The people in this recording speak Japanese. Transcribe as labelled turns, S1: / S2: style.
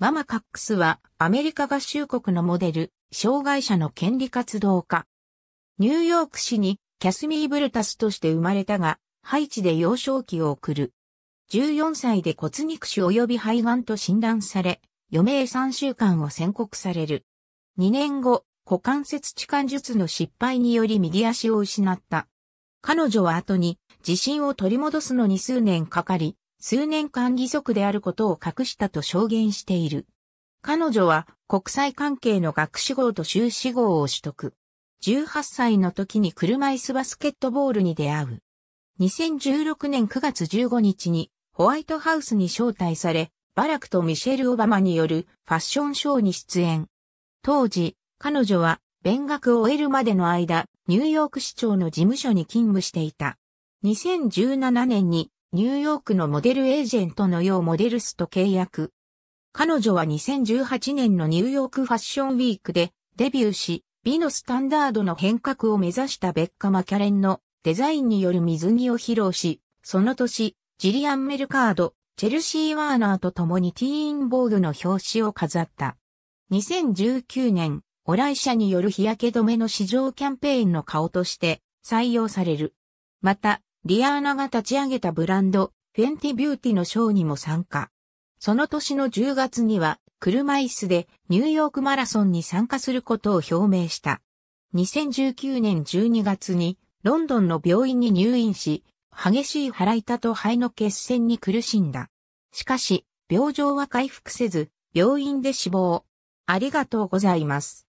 S1: ママ・カックスはアメリカ合衆国のモデル、障害者の権利活動家。ニューヨーク市にキャスミー・ブルタスとして生まれたが、ハイチで幼少期を送る。14歳で骨肉腫及び肺がんと診断され、余命3週間を宣告される。2年後、股関節置換術の失敗により右足を失った。彼女は後に自信を取り戻すのに数年かかり、数年間義足であることを隠したと証言している。彼女は国際関係の学士号と修士号を取得。18歳の時に車椅子バスケットボールに出会う。2016年9月15日にホワイトハウスに招待され、バラクとミシェル・オバマによるファッションショーに出演。当時、彼女は、勉学を終えるまでの間、ニューヨーク市長の事務所に勤務していた。2017年にニューヨークのモデルエージェントのようモデルスと契約。彼女は2018年のニューヨークファッションウィークでデビューし、美のスタンダードの変革を目指したベッカ・マキャレンのデザインによる水着を披露し、その年、ジリアン・メルカード、チェルシー・ワーナーと共にティーン・ボーグの表紙を飾った。2019年、オライ社による日焼け止めの市場キャンペーンの顔として採用される。また、リアーナが立ち上げたブランド、フェンティビューティのショーにも参加。その年の10月には、車椅子でニューヨークマラソンに参加することを表明した。2019年12月に、ロンドンの病院に入院し、激しい腹痛と肺の血栓に苦しんだ。しかし、病状は回復せず、病院で死亡。ありがとうございます。